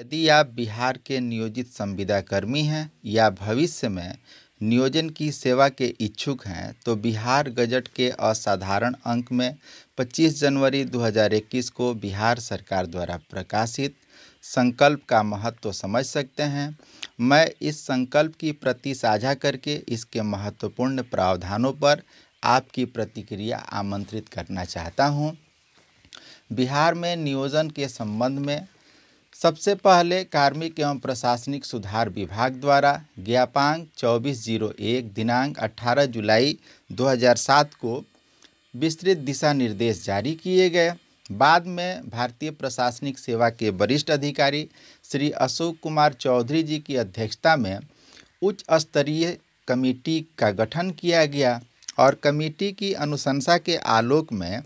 यदि आप बिहार के नियोजित संविदाकर्मी हैं या भविष्य में नियोजन की सेवा के इच्छुक हैं तो बिहार गजट के असाधारण अंक में 25 जनवरी 2021 को बिहार सरकार द्वारा प्रकाशित संकल्प का महत्व तो समझ सकते हैं मैं इस संकल्प की प्रति साझा करके इसके महत्वपूर्ण प्रावधानों पर आपकी प्रतिक्रिया आमंत्रित करना चाहता हूं। बिहार में नियोजन के संबंध में सबसे पहले कार्मिक एवं प्रशासनिक सुधार विभाग द्वारा ज्ञापांग चौबीस जीरो एक दिनांक अट्ठारह जुलाई 2007 को विस्तृत दिशा निर्देश जारी किए गए बाद में भारतीय प्रशासनिक सेवा के वरिष्ठ अधिकारी श्री अशोक कुमार चौधरी जी की अध्यक्षता में उच्च स्तरीय कमेटी का गठन किया गया और कमेटी की अनुशंसा के आलोक में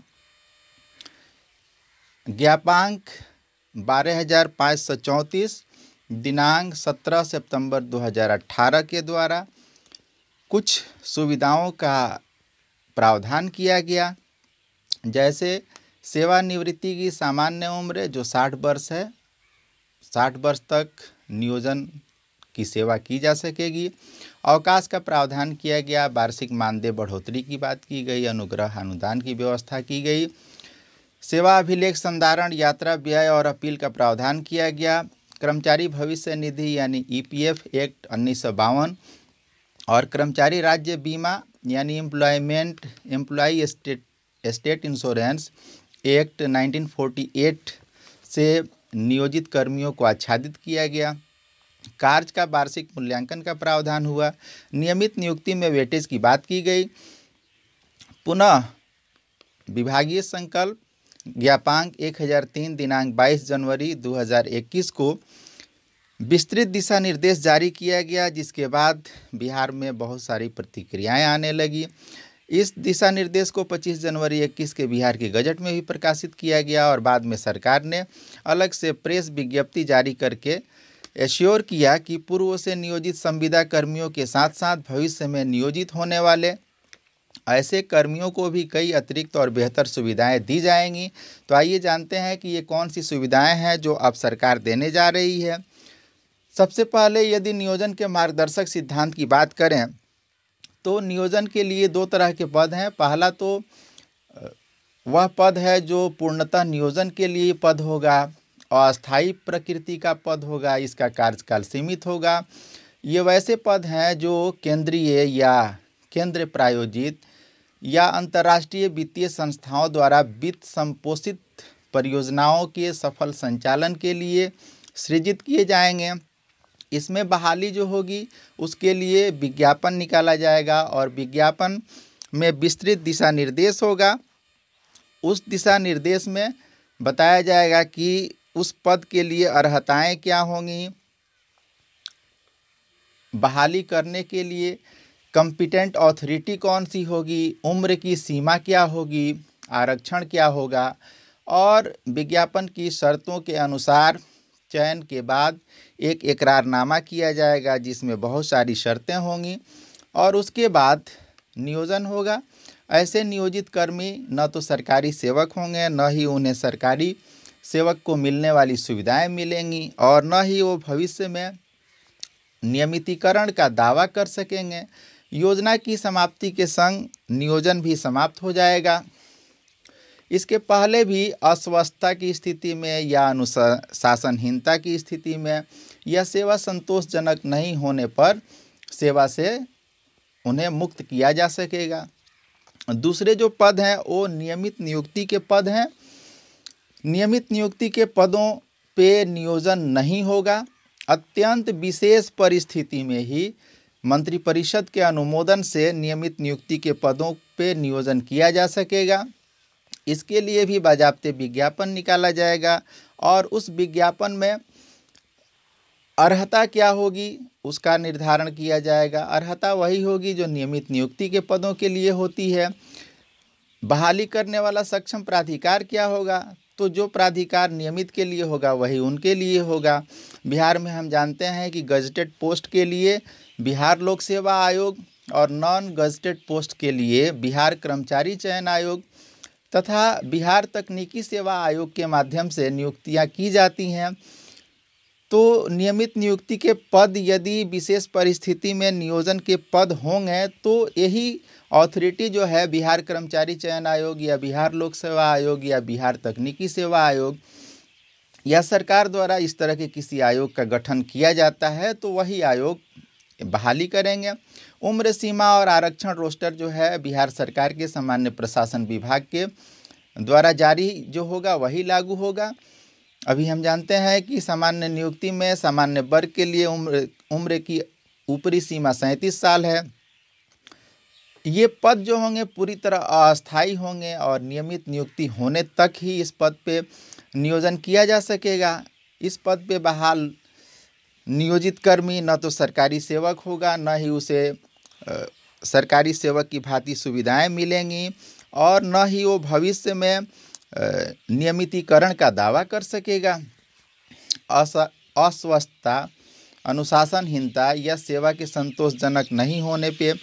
ज्ञापांक बारह हज़ार पाँच सौ चौंतीस दिनांक सत्रह सितंबर 2018 के द्वारा कुछ सुविधाओं का प्रावधान किया गया जैसे सेवानिवृत्ति की सामान्य उम्र जो साठ वर्ष है साठ वर्ष तक नियोजन की सेवा की जा सकेगी अवकाश का प्रावधान किया गया वार्षिक मानदेय बढ़ोतरी की बात की गई अनुग्रह अनुदान की व्यवस्था की गई सेवा अभिलेख संधारण यात्रा व्यय और अपील का प्रावधान किया गया कर्मचारी भविष्य निधि यानी ईपीएफ एक्ट उन्नीस और कर्मचारी राज्य बीमा यानी employment employ state state insurance act 1948 से नियोजित कर्मियों को आच्छादित किया गया कार्य का वार्षिक मूल्यांकन का प्रावधान हुआ नियमित नियुक्ति में वेटेज की बात की गई पुनः विभागीय संकल्प ज्ञापांक 1003 दिनांक 22 जनवरी 2021 को विस्तृत दिशा निर्देश जारी किया गया जिसके बाद बिहार में बहुत सारी प्रतिक्रियाएं आने लगी इस दिशा निर्देश को 25 जनवरी 21 के बिहार के गजट में भी प्रकाशित किया गया और बाद में सरकार ने अलग से प्रेस विज्ञप्ति जारी करके एश्योर किया कि पूर्व से नियोजित संविदा कर्मियों के साथ साथ भविष्य में नियोजित होने वाले ऐसे कर्मियों को भी कई अतिरिक्त और बेहतर सुविधाएं दी जाएंगी तो आइए जानते हैं कि ये कौन सी सुविधाएं हैं जो अब सरकार देने जा रही है सबसे पहले यदि नियोजन के मार्गदर्शक सिद्धांत की बात करें तो नियोजन के लिए दो तरह के पद हैं पहला तो वह पद है जो पूर्णतः नियोजन के लिए पद होगा अस्थायी प्रकृति का पद होगा इसका कार्यकाल सीमित होगा ये वैसे पद हैं जो केंद्रीय या केंद्र प्रायोजित या अंतर्राष्ट्रीय वित्तीय संस्थाओं द्वारा वित्त संपोषित परियोजनाओं के सफल संचालन के लिए सृजित किए जाएंगे इसमें बहाली जो होगी उसके लिए विज्ञापन निकाला जाएगा और विज्ञापन में विस्तृत दिशा निर्देश होगा उस दिशा निर्देश में बताया जाएगा कि उस पद के लिए अर्हताएं क्या होंगी बहाली करने के लिए कंपिटेंट ऑथोरिटी कौन सी होगी उम्र की सीमा क्या होगी आरक्षण क्या होगा और विज्ञापन की शर्तों के अनुसार चयन के बाद एक इकरारनामा किया जाएगा जिसमें बहुत सारी शर्तें होंगी और उसके बाद नियोजन होगा ऐसे नियोजित कर्मी न तो सरकारी सेवक होंगे न ही उन्हें सरकारी सेवक को मिलने वाली सुविधाएं मिलेंगी और न ही वो भविष्य में नियमितीकरण का दावा कर सकेंगे योजना की समाप्ति के संग नियोजन भी समाप्त हो जाएगा इसके पहले भी अस्वस्थता की स्थिति में या अनुशासनहीनता की स्थिति में या सेवा संतोषजनक नहीं होने पर सेवा से उन्हें मुक्त किया जा सकेगा दूसरे जो पद हैं वो नियमित नियुक्ति के पद हैं नियमित नियुक्ति के पदों पे नियोजन नहीं होगा अत्यंत विशेष परिस्थिति में ही मंत्रिपरिषद के अनुमोदन से नियमित नियुक्ति के पदों पर नियोजन किया जा सकेगा इसके लिए भी बाजाबते विज्ञापन निकाला जाएगा और उस विज्ञापन में अर्हता क्या होगी उसका निर्धारण किया जाएगा अर्हता वही होगी जो नियमित नियुक्ति के पदों के लिए होती है बहाली करने वाला सक्षम प्राधिकार क्या होगा तो जो प्राधिकार नियमित के लिए होगा वही उनके लिए होगा बिहार में हम जानते हैं कि गजटेड पोस्ट के लिए बिहार लोक सेवा आयोग और नॉन गजटेड पोस्ट के लिए बिहार कर्मचारी चयन आयोग तथा बिहार तकनीकी सेवा आयोग के माध्यम से नियुक्तियां की जाती हैं तो नियमित नियुक्ति के पद यदि विशेष परिस्थिति में नियोजन के पद होंगे तो यही अथॉरिटी जो है बिहार कर्मचारी चयन आयोग या बिहार लोक सेवा आयोग या बिहार तकनीकी सेवा आयोग या सरकार द्वारा इस तरह के किसी आयोग का गठन किया जाता है तो वही आयोग बहाली करेंगे उम्र सीमा और आरक्षण रोस्टर जो है बिहार सरकार के सामान्य प्रशासन विभाग के द्वारा जारी जो होगा वही लागू होगा अभी हम जानते हैं कि सामान्य नियुक्ति में सामान्य वर्ग के लिए उम्र उम्र की ऊपरी सीमा सैंतीस साल है ये पद जो होंगे पूरी तरह अस्थाई होंगे और नियमित नियुक्ति होने तक ही इस पद पे नियोजन किया जा सकेगा इस पद पे बहाल नियोजित कर्मी न तो सरकारी सेवक होगा न ही उसे आ, सरकारी सेवक की भांति सुविधाएं मिलेंगी और न ही वो भविष्य में नियमितीकरण का दावा कर सकेगा अस्वस्थता अनुशासनहीनता या सेवा के संतोषजनक नहीं होने पे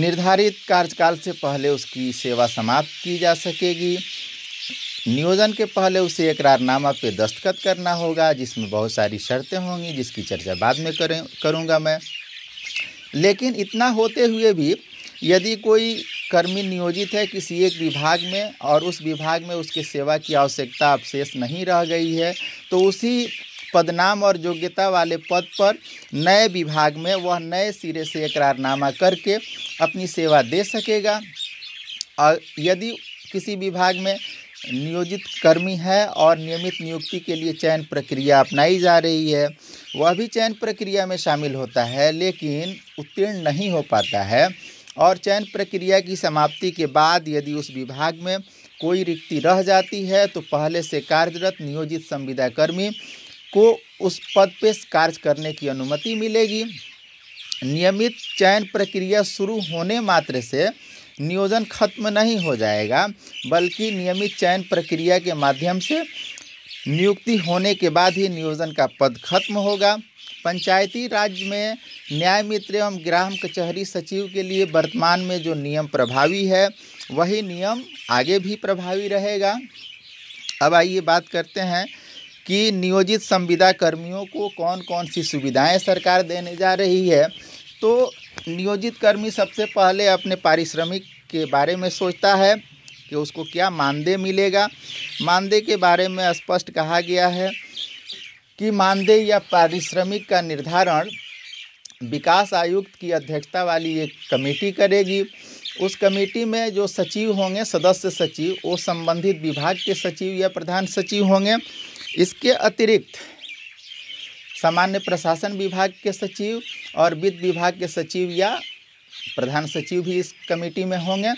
निर्धारित कार्यकाल से पहले उसकी सेवा समाप्त की जा सकेगी नियोजन के पहले उसे इकरारनामा पे दस्तखत करना होगा जिसमें बहुत सारी शर्तें होंगी जिसकी चर्चा बाद में करें करूँगा मैं लेकिन इतना होते हुए भी यदि कोई कर्मी नियोजित है किसी एक विभाग में और उस विभाग में उसके सेवा की आवश्यकता अवशेष नहीं रह गई है तो उसी पदनाम और योग्यता वाले पद पर नए विभाग में वह नए सिरे से इकरारनामा करके अपनी सेवा दे सकेगा और यदि किसी विभाग में नियोजित कर्मी है और नियमित नियुक्ति के लिए चयन प्रक्रिया अपनाई जा रही है वह भी चयन प्रक्रिया में शामिल होता है लेकिन उत्तीर्ण नहीं हो पाता है और चयन प्रक्रिया की समाप्ति के बाद यदि उस विभाग में कोई रिक्ति रह जाती है तो पहले से कार्यरत नियोजित संविदाकर्मी को उस पद पर कार्य करने की अनुमति मिलेगी नियमित चयन प्रक्रिया शुरू होने मात्र से नियोजन खत्म नहीं हो जाएगा बल्कि नियमित चयन प्रक्रिया के माध्यम से नियुक्ति होने के बाद ही नियोजन का पद खत्म होगा पंचायती राज में न्याय मित्र एवं ग्राम कचहरी सचिव के लिए वर्तमान में जो नियम प्रभावी है वही नियम आगे भी प्रभावी रहेगा अब आइए बात करते हैं कि नियोजित संविदा कर्मियों को कौन कौन सी सुविधाएं सरकार देने जा रही है तो नियोजित कर्मी सबसे पहले अपने पारिश्रमिक के बारे में सोचता है कि उसको क्या मानदेय मिलेगा मानदेय के बारे में स्पष्ट कहा गया है कि मानदेय या पारिश्रमिक का निर्धारण विकास आयुक्त की अध्यक्षता वाली एक कमेटी करेगी उस कमेटी में जो सचिव होंगे सदस्य सचिव वो संबंधित विभाग के सचिव या प्रधान सचिव होंगे इसके अतिरिक्त सामान्य प्रशासन विभाग के सचिव और वित्त विभाग के सचिव या प्रधान सचिव भी इस कमेटी में होंगे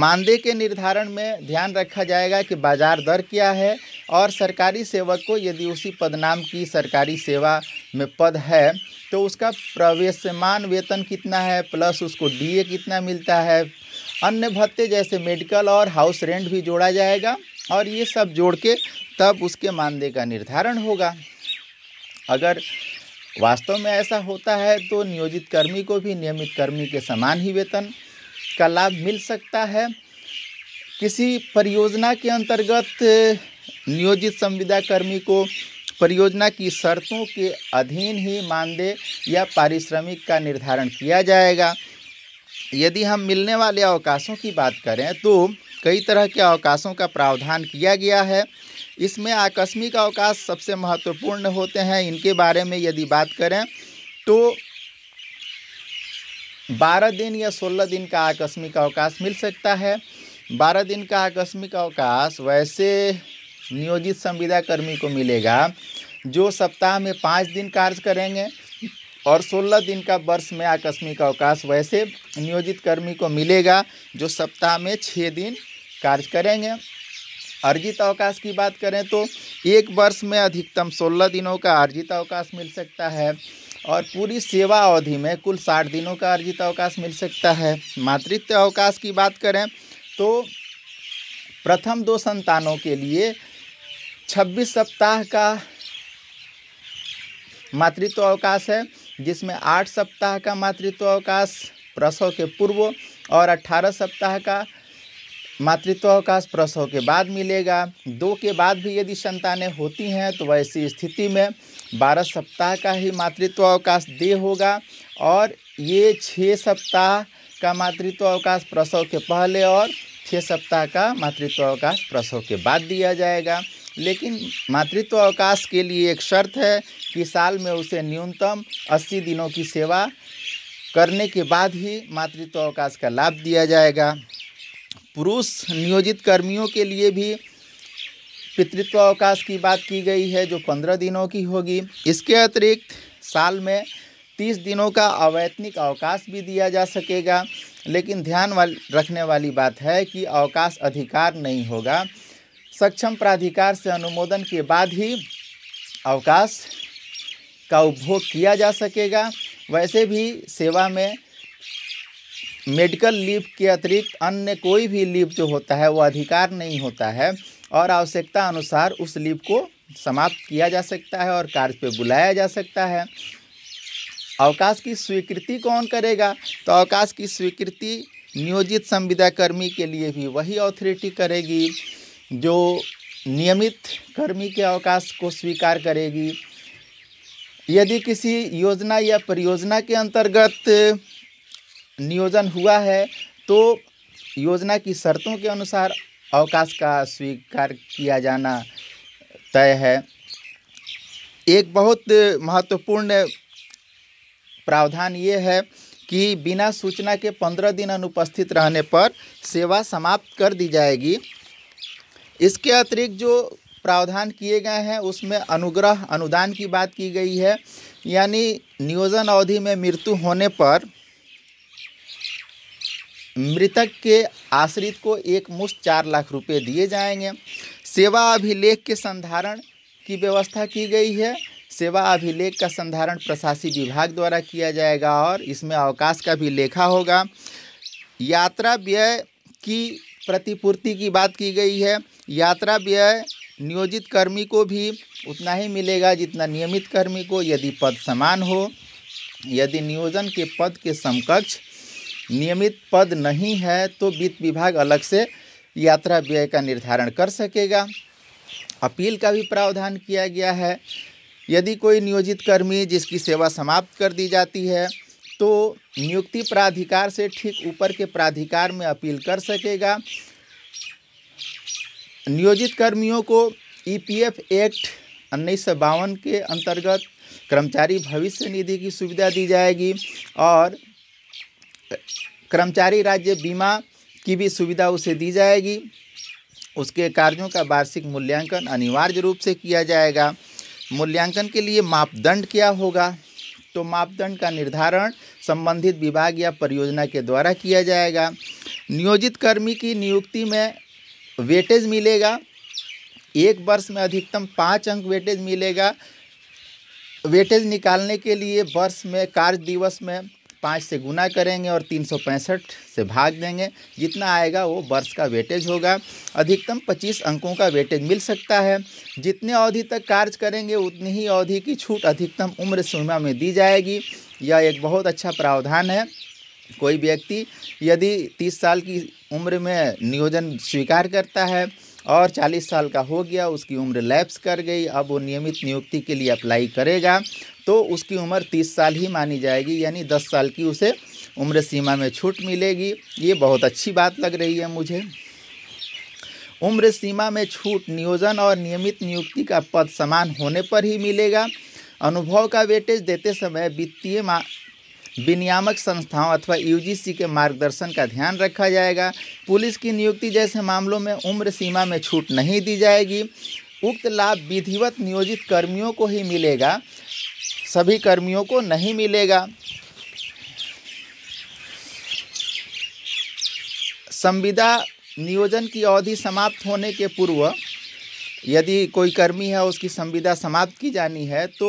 मानदेय के निर्धारण में ध्यान रखा जाएगा कि बाजार दर क्या है और सरकारी सेवक को यदि उसी पदनाम की सरकारी सेवा में पद है तो उसका प्रवेशमान वेतन कितना है प्लस उसको डीए कितना मिलता है अन्य भत्ते जैसे मेडिकल और हाउस रेंट भी जोड़ा जाएगा और ये सब जोड़ के तब उसके मानदेय का निर्धारण होगा अगर वास्तव में ऐसा होता है तो नियोजित कर्मी को भी नियमित कर्मी के समान ही वेतन का लाभ मिल सकता है किसी परियोजना के अंतर्गत नियोजित संविदा कर्मी को परियोजना की शर्तों के अधीन ही मानदेय या पारिश्रमिक का निर्धारण किया जाएगा यदि हम मिलने वाले अवकाशों की बात करें तो कई तरह के अवकाशों का प्रावधान किया गया है इसमें आकस्मिक अवकाश सबसे महत्वपूर्ण होते हैं इनके बारे में यदि बात करें तो बारह दिन या सोलह दिन का आकस्मिक अवकाश मिल सकता है बारह दिन का आकस्मिक अवकाश वैसे नियोजित संविदा कर्मी को मिलेगा जो सप्ताह में पाँच दिन कार्य करेंगे और 16 दिन का वर्ष में आकस्मिक अवकाश वैसे नियोजित कर्मी को मिलेगा जो सप्ताह में छः दिन कार्य करेंगे अर्जित अवकाश की बात करें तो एक वर्ष में अधिकतम सोलह दिनों का अर्जित अवकाश मिल सकता है और पूरी सेवा अवधि में कुल साठ दिनों का अर्जित अवकाश मिल सकता है मातृत्व अवकाश की बात करें तो प्रथम दो संतानों के लिए छब्बीस सप्ताह का मातृत्व अवकाश है जिसमें आठ सप्ताह का मातृत्व अवकाश प्रसव के पूर्व और अट्ठारह सप्ताह का मातृत्व अवकाश प्रसव के बाद मिलेगा दो के बाद भी यदि संतानें होती हैं तो वैसी स्थिति में बारह सप्ताह का ही मातृत्व अवकाश दे होगा और ये छः सप्ताह का मातृत्व अवकाश प्रसव के पहले और छः सप्ताह का मातृत्व अवकाश प्रसव के बाद दिया जाएगा लेकिन मातृत्व अवकाश के लिए एक शर्त है कि साल में उसे न्यूनतम 80 दिनों की सेवा करने के बाद ही मातृत्व अवकाश का लाभ दिया जाएगा पुरुष नियोजित कर्मियों के लिए भी पितृत्व अवकाश की बात की गई है जो पंद्रह दिनों की होगी इसके अतिरिक्त साल में तीस दिनों का अवैतनिक अवकाश भी दिया जा सकेगा लेकिन ध्यान वाल रखने वाली बात है कि अवकाश अधिकार नहीं होगा सक्षम प्राधिकार से अनुमोदन के बाद ही अवकाश का उपभोग किया जा सकेगा वैसे भी सेवा में मेडिकल लीव के अतिरिक्त अन्य कोई भी लीव जो होता है वो अधिकार नहीं होता है और आवश्यकता अनुसार उस लीव को समाप्त किया जा सकता है और कार्य पे बुलाया जा सकता है अवकाश की स्वीकृति कौन करेगा तो अवकाश की स्वीकृति नियोजित संविदा कर्मी के लिए भी वही अथॉरिटी करेगी जो नियमित कर्मी के अवकाश को स्वीकार करेगी यदि किसी योजना या परियोजना के अंतर्गत नियोजन हुआ है तो योजना की शर्तों के अनुसार अवकाश का स्वीकार किया जाना तय है एक बहुत महत्वपूर्ण प्रावधान ये है कि बिना सूचना के पंद्रह दिन अनुपस्थित रहने पर सेवा समाप्त कर दी जाएगी इसके अतिरिक्त जो प्रावधान किए गए हैं उसमें अनुग्रह अनुदान की बात की गई है यानी नियोजन अवधि में मृत्यु होने पर मृतक के आश्रित को एक मुश्त चार लाख रुपए दिए जाएंगे सेवा अभिलेख के संधारण की व्यवस्था की गई है सेवा अभिलेख का संधारण प्रशासी विभाग द्वारा किया जाएगा और इसमें अवकाश का भी लेखा होगा यात्रा व्यय की प्रतिपूर्ति की बात की गई है यात्रा व्यय नियोजित कर्मी को भी उतना ही मिलेगा जितना नियमित कर्मी को यदि पद समान हो यदि नियोजन के पद के समकक्ष नियमित पद नहीं है तो वित्त विभाग अलग से यात्रा व्यय का निर्धारण कर सकेगा अपील का भी प्रावधान किया गया है यदि कोई नियोजित कर्मी जिसकी सेवा समाप्त कर दी जाती है तो नियुक्ति प्राधिकार से ठीक ऊपर के प्राधिकार में अपील कर सकेगा नियोजित कर्मियों को ईपीएफ एक्ट उन्नीस के अंतर्गत कर्मचारी भविष्य निधि की सुविधा दी जाएगी और कर्मचारी राज्य बीमा की भी सुविधा उसे दी जाएगी उसके कार्यों का वार्षिक मूल्यांकन अनिवार्य रूप से किया जाएगा मूल्यांकन के लिए मापदंड क्या होगा तो मापदंड का निर्धारण संबंधित विभाग या परियोजना के द्वारा किया जाएगा नियोजित कर्मी की नियुक्ति में वेटेज मिलेगा एक वर्ष में अधिकतम पाँच अंक वेटेज मिलेगा वेटेज निकालने के लिए वर्ष में कार्य दिवस में पाँच से गुना करेंगे और तीन सौ पैंसठ से भाग देंगे जितना आएगा वो वर्ष का वेटेज होगा अधिकतम पच्चीस अंकों का वेटेज मिल सकता है जितने अवधि तक कार्य करेंगे उतनी ही अवधि की छूट अधिकतम उम्र सीमा में दी जाएगी यह एक बहुत अच्छा प्रावधान है कोई व्यक्ति यदि तीस साल की उम्र में नियोजन स्वीकार करता है और 40 साल का हो गया उसकी उम्र लैप्स कर गई अब वो नियमित नियुक्ति के लिए अप्लाई करेगा तो उसकी उम्र 30 साल ही मानी जाएगी यानी 10 साल की उसे उम्र सीमा में छूट मिलेगी ये बहुत अच्छी बात लग रही है मुझे उम्र सीमा में छूट नियोजन और नियमित नियुक्ति का पद समान होने पर ही मिलेगा अनुभव का वेटेज देते समय वित्तीय विनियामक संस्थाओं अथवा यूजीसी के मार्गदर्शन का ध्यान रखा जाएगा पुलिस की नियुक्ति जैसे मामलों में उम्र सीमा में छूट नहीं दी जाएगी उक्त लाभ विधिवत नियोजित कर्मियों को ही मिलेगा सभी कर्मियों को नहीं मिलेगा संविदा नियोजन की अवधि समाप्त होने के पूर्व यदि कोई कर्मी है उसकी संविदा समाप्त की जानी है तो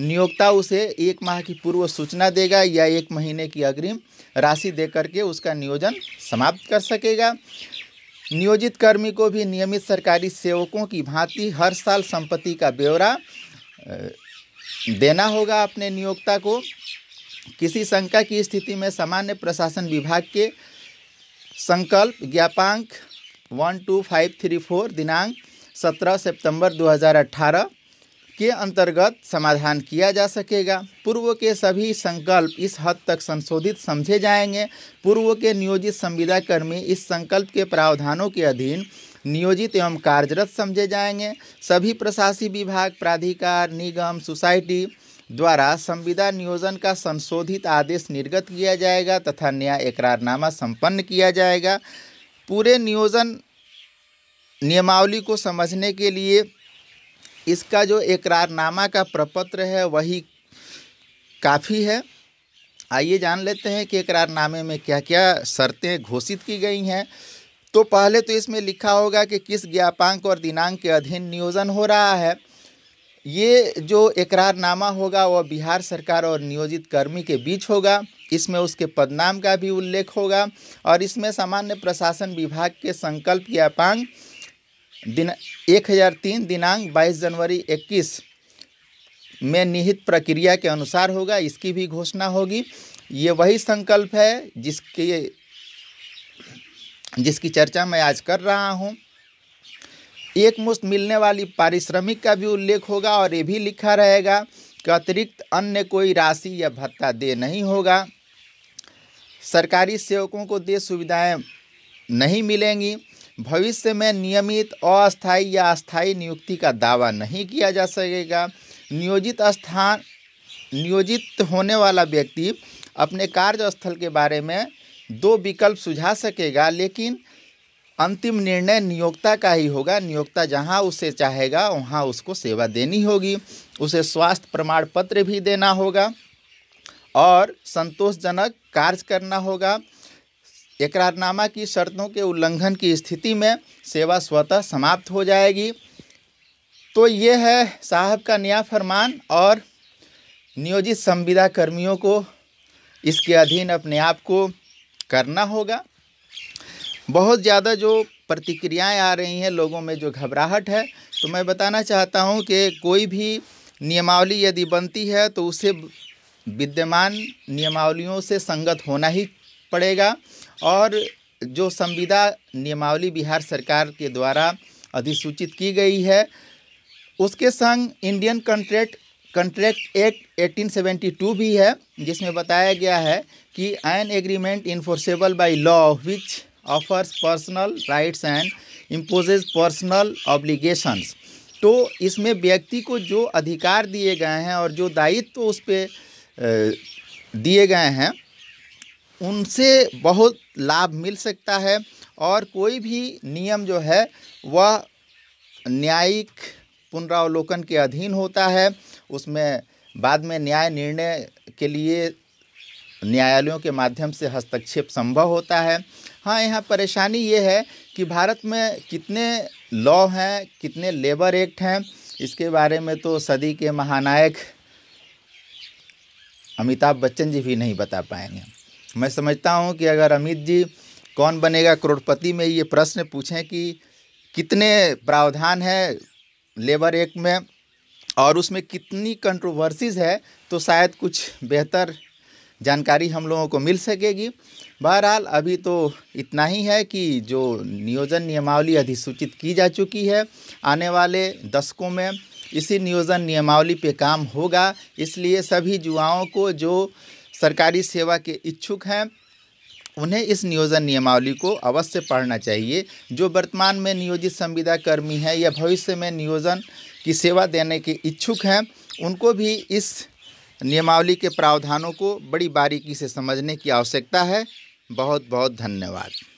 नियोक्ता उसे एक माह की पूर्व सूचना देगा या एक महीने की अग्रिम राशि दे करके उसका नियोजन समाप्त कर सकेगा नियोजित कर्मी को भी नियमित सरकारी सेवकों की भांति हर साल संपत्ति का ब्यौरा देना होगा अपने नियोक्ता को किसी शंका की स्थिति में सामान्य प्रशासन विभाग के संकल्प ज्ञापांक one two five three four दिनांक सत्रह सितंबर अट्ठारह के अंतर्गत समाधान किया जा सकेगा पूर्व के सभी संकल्प इस हद तक संशोधित समझे जाएंगे पूर्व के नियोजित संविदा कर्मी इस संकल्प के प्रावधानों के अधीन नियोजित एवं कार्यरत समझे जाएंगे सभी प्रशासी विभाग प्राधिकार निगम सोसाइटी द्वारा संविदा नियोजन का संशोधित आदेश निर्गत किया जाएगा तथा नया एकरारनामा संपन्न किया जाएगा पूरे नियोजन नियमावली को समझने के लिए इसका जो एकरारनामा का प्रपत्र है वही काफ़ी है आइए जान लेते हैं कि एकरारनामे में क्या क्या शर्तें घोषित की गई हैं तो पहले तो इसमें लिखा होगा कि किस ज्ञापांक और दिनांक के अधीन नियोजन हो रहा है ये जो एकरारनामा होगा वह बिहार सरकार और नियोजित कर्मी के बीच होगा इसमें उसके पदनाम का भी उल्लेख होगा और इसमें सामान्य प्रशासन विभाग के संकल्प ज्ञापांक दिन एक हज़ार तीन दिनांक बाईस जनवरी इक्कीस में निहित प्रक्रिया के अनुसार होगा इसकी भी घोषणा होगी ये वही संकल्प है जिसके जिसकी चर्चा मैं आज कर रहा हूँ एक मुश्त मिलने वाली पारिश्रमिक का भी उल्लेख होगा और ये भी लिखा रहेगा कि अतिरिक्त अन्य कोई राशि या भत्ता दे नहीं होगा सरकारी सेवकों को दे सुविधाएं नहीं मिलेंगी भविष्य में नियमित अस्थायी या अस्थायी नियुक्ति का दावा नहीं किया जा सकेगा नियोजित स्थान नियोजित होने वाला व्यक्ति अपने कार्यस्थल के बारे में दो विकल्प सुझा सकेगा लेकिन अंतिम निर्णय नियोक्ता का ही होगा नियोक्ता जहां उसे चाहेगा वहां उसको सेवा देनी होगी उसे स्वास्थ्य प्रमाण पत्र भी देना होगा और संतोषजनक कार्य करना होगा एकरारनामा की शर्तों के उल्लंघन की स्थिति में सेवा स्वतः समाप्त हो जाएगी तो ये है साहब का नया फरमान और नियोजित संविदा कर्मियों को इसके अधीन अपने आप को करना होगा बहुत ज़्यादा जो प्रतिक्रियाएं आ रही हैं लोगों में जो घबराहट है तो मैं बताना चाहता हूं कि कोई भी नियमावली यदि बनती है तो उसे विद्यमान नियमावलियों से संगत होना ही पड़ेगा और जो संविदा नियमावली बिहार सरकार के द्वारा अधिसूचित की गई है उसके संग इंडियन कंट्रैक्ट कंट्रैक्ट एक्ट 1872 भी है जिसमें बताया गया है कि an agreement enforceable by law which offers personal rights and imposes personal obligations तो इसमें व्यक्ति को जो अधिकार दिए गए हैं और जो दायित्व तो उस पर दिए गए हैं उनसे बहुत लाभ मिल सकता है और कोई भी नियम जो है वह न्यायिक पुनरावलोकन के अधीन होता है उसमें बाद में न्याय निर्णय के लिए न्यायालयों के माध्यम से हस्तक्षेप संभव होता है हाँ यहाँ परेशानी ये है कि भारत में कितने लॉ हैं कितने लेबर एक्ट हैं इसके बारे में तो सदी के महानायक अमिताभ बच्चन जी भी नहीं बता पाएंगे मैं समझता हूँ कि अगर अमित जी कौन बनेगा करोड़पति में ये प्रश्न पूछें कि कितने प्रावधान है लेबर एक्ट में और उसमें कितनी कंट्रोवर्सीज है तो शायद कुछ बेहतर जानकारी हम लोगों को मिल सकेगी बहरहाल अभी तो इतना ही है कि जो नियोजन नियमावली अधिसूचित की जा चुकी है आने वाले दशकों में इसी नियोजन नियमावली पे काम होगा इसलिए सभी युवाओं को जो सरकारी सेवा के इच्छुक हैं उन्हें इस नियोजन नियमावली को अवश्य पढ़ना चाहिए जो वर्तमान में नियोजित संविदा कर्मी हैं या भविष्य में नियोजन की सेवा देने के इच्छुक हैं उनको भी इस नियमावली के प्रावधानों को बड़ी बारीकी से समझने की आवश्यकता है बहुत बहुत धन्यवाद